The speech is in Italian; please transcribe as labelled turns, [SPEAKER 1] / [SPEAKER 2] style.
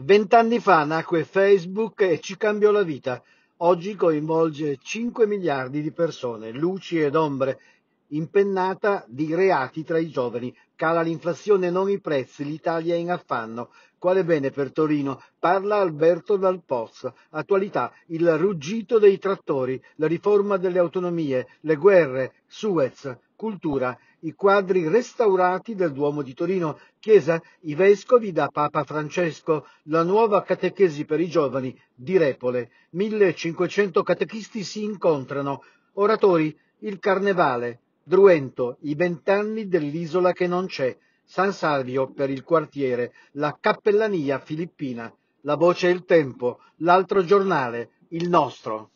[SPEAKER 1] Vent'anni fa nacque Facebook e ci cambiò la vita. Oggi coinvolge 5 miliardi di persone, luci ed ombre, impennata di reati tra i giovani. Cala l'inflazione, non i prezzi, l'Italia è in affanno. Quale bene per Torino? Parla Alberto Dal Pozzo. Attualità, il ruggito dei trattori, la riforma delle autonomie, le guerre, Suez, cultura, i quadri restaurati del Duomo di Torino, Chiesa, i vescovi da Papa Francesco, la nuova catechesi per i giovani di Repole. 1500 catechisti si incontrano, oratori, il carnevale, Druento, i vent'anni dell'isola che non c'è, San Salvio per il quartiere, la cappellania filippina, la voce e il tempo, l'altro giornale, il nostro.